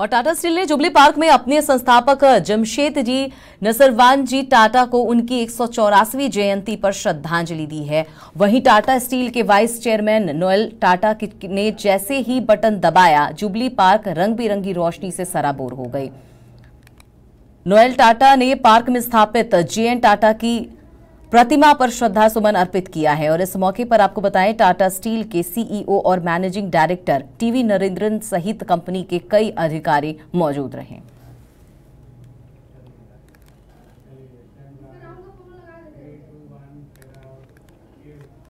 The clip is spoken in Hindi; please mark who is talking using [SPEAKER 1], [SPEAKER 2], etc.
[SPEAKER 1] और टाटा स्टील ने जुबली पार्क में अपने संस्थापक जमशेद जी नसरवान जी टाटा को उनकी एक जयंती पर श्रद्धांजलि दी है वहीं टाटा स्टील के वाइस चेयरमैन नोएल टाटा ने जैसे ही बटन दबाया जुबली पार्क रंग बिरंगी रोशनी से सराबोर हो गई नोएल टाटा ने पार्क में स्थापित जेएन टाटा की प्रतिमा पर श्रद्धा सुमन अर्पित किया है और इस मौके पर आपको बताएं टाटा स्टील के सीईओ e और मैनेजिंग डायरेक्टर टीवी नरेंद्रन सहित कंपनी के कई अधिकारी मौजूद रहे